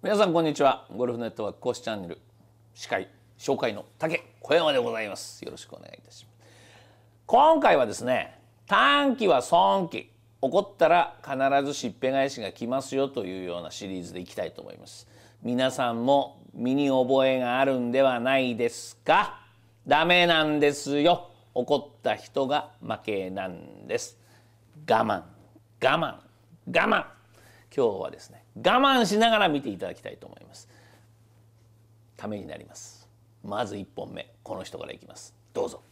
皆さんこんにちはゴルフネットワーク講師チャンネル司会紹介の竹小山でございますよろしくお願いいたします今回はですね短期は損期起こったら必ずしっぺ返しが来ますよというようなシリーズでいきたいと思います皆さんも身に覚えがあるんではないですかダメなんですよ怒った人が負けなんです我慢我慢我慢今日はですね我慢しながら見ていただきたいと思いますためになりますまず1本目この人からいきますどうぞ